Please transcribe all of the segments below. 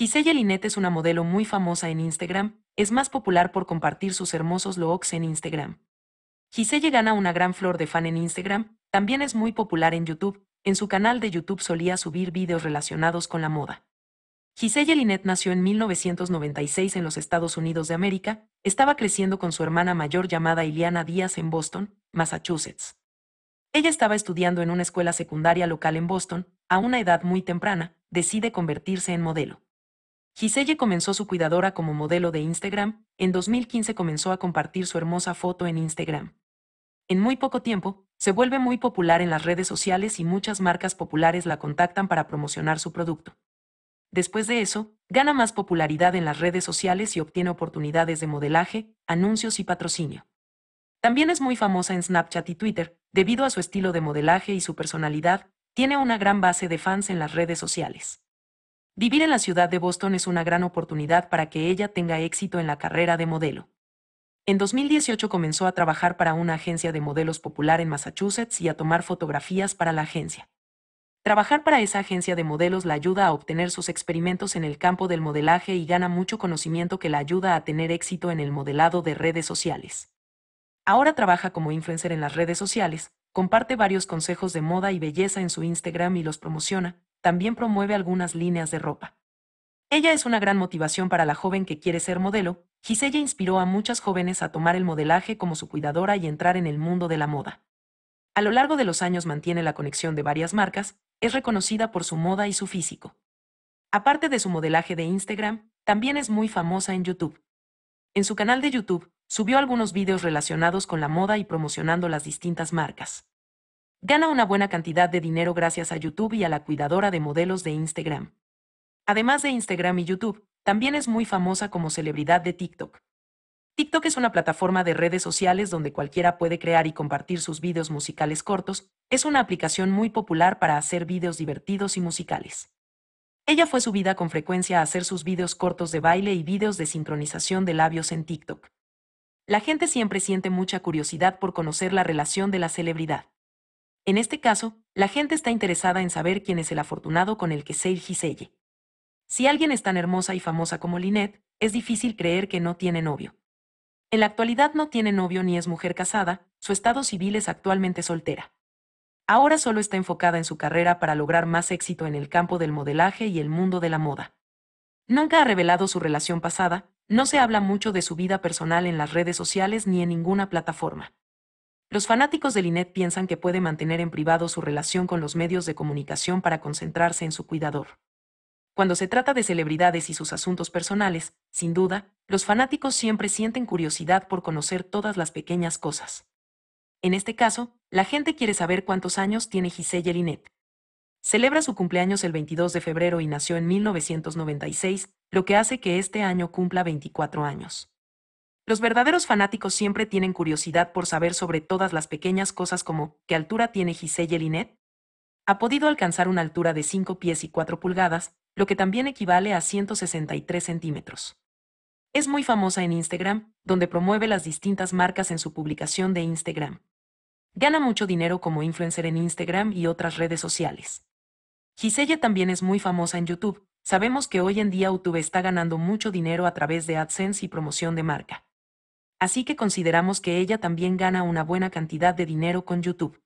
Gisella Linette es una modelo muy famosa en Instagram, es más popular por compartir sus hermosos looks en Instagram. Giselle gana una gran flor de fan en Instagram, también es muy popular en YouTube, en su canal de YouTube solía subir videos relacionados con la moda. Giselle Linette nació en 1996 en los Estados Unidos de América, estaba creciendo con su hermana mayor llamada Iliana Díaz en Boston, Massachusetts. Ella estaba estudiando en una escuela secundaria local en Boston, a una edad muy temprana, decide convertirse en modelo. Giselle comenzó su cuidadora como modelo de Instagram, en 2015 comenzó a compartir su hermosa foto en Instagram. En muy poco tiempo, se vuelve muy popular en las redes sociales y muchas marcas populares la contactan para promocionar su producto. Después de eso, gana más popularidad en las redes sociales y obtiene oportunidades de modelaje, anuncios y patrocinio. También es muy famosa en Snapchat y Twitter, debido a su estilo de modelaje y su personalidad, tiene una gran base de fans en las redes sociales. Vivir en la ciudad de Boston es una gran oportunidad para que ella tenga éxito en la carrera de modelo. En 2018 comenzó a trabajar para una agencia de modelos popular en Massachusetts y a tomar fotografías para la agencia. Trabajar para esa agencia de modelos la ayuda a obtener sus experimentos en el campo del modelaje y gana mucho conocimiento que la ayuda a tener éxito en el modelado de redes sociales. Ahora trabaja como influencer en las redes sociales, comparte varios consejos de moda y belleza en su Instagram y los promociona, también promueve algunas líneas de ropa. Ella es una gran motivación para la joven que quiere ser modelo. Gisella inspiró a muchas jóvenes a tomar el modelaje como su cuidadora y entrar en el mundo de la moda. A lo largo de los años mantiene la conexión de varias marcas, es reconocida por su moda y su físico. Aparte de su modelaje de Instagram, también es muy famosa en YouTube. En su canal de YouTube, subió algunos videos relacionados con la moda y promocionando las distintas marcas. Gana una buena cantidad de dinero gracias a YouTube y a la cuidadora de modelos de Instagram. Además de Instagram y YouTube, también es muy famosa como celebridad de TikTok. TikTok es una plataforma de redes sociales donde cualquiera puede crear y compartir sus videos musicales cortos, es una aplicación muy popular para hacer videos divertidos y musicales. Ella fue subida con frecuencia a hacer sus videos cortos de baile y videos de sincronización de labios en TikTok. La gente siempre siente mucha curiosidad por conocer la relación de la celebridad. En este caso, la gente está interesada en saber quién es el afortunado con el que se selle. Si alguien es tan hermosa y famosa como Lynette, es difícil creer que no tiene novio. En la actualidad no tiene novio ni es mujer casada, su estado civil es actualmente soltera. Ahora solo está enfocada en su carrera para lograr más éxito en el campo del modelaje y el mundo de la moda. Nunca ha revelado su relación pasada, no se habla mucho de su vida personal en las redes sociales ni en ninguna plataforma. Los fanáticos de Linet piensan que puede mantener en privado su relación con los medios de comunicación para concentrarse en su cuidador. Cuando se trata de celebridades y sus asuntos personales, sin duda, los fanáticos siempre sienten curiosidad por conocer todas las pequeñas cosas. En este caso, la gente quiere saber cuántos años tiene Giselle Linet. Celebra su cumpleaños el 22 de febrero y nació en 1996, lo que hace que este año cumpla 24 años. Los verdaderos fanáticos siempre tienen curiosidad por saber sobre todas las pequeñas cosas como ¿qué altura tiene Giselle Linet? Ha podido alcanzar una altura de 5 pies y 4 pulgadas, lo que también equivale a 163 centímetros. Es muy famosa en Instagram, donde promueve las distintas marcas en su publicación de Instagram. Gana mucho dinero como influencer en Instagram y otras redes sociales. Giselle también es muy famosa en YouTube. Sabemos que hoy en día YouTube está ganando mucho dinero a través de AdSense y promoción de marca así que consideramos que ella también gana una buena cantidad de dinero con YouTube.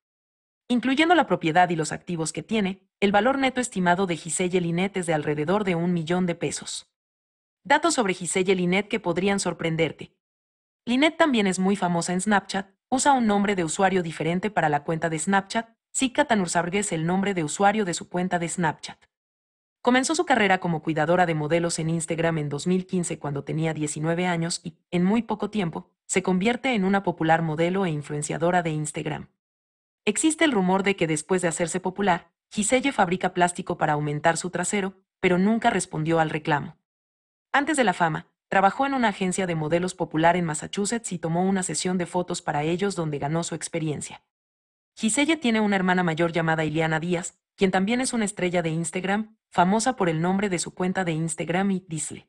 Incluyendo la propiedad y los activos que tiene, el valor neto estimado de Giselle Linet es de alrededor de un millón de pesos. Datos sobre Giselle Linet que podrían sorprenderte. Linet también es muy famosa en Snapchat, usa un nombre de usuario diferente para la cuenta de Snapchat, si Tanursarg el nombre de usuario de su cuenta de Snapchat. Comenzó su carrera como cuidadora de modelos en Instagram en 2015 cuando tenía 19 años y, en muy poco tiempo, se convierte en una popular modelo e influenciadora de Instagram. Existe el rumor de que después de hacerse popular, Giselle fabrica plástico para aumentar su trasero, pero nunca respondió al reclamo. Antes de la fama, trabajó en una agencia de modelos popular en Massachusetts y tomó una sesión de fotos para ellos donde ganó su experiencia. Giselle tiene una hermana mayor llamada Ileana Díaz, quien también es una estrella de Instagram, famosa por el nombre de su cuenta de Instagram y Disney.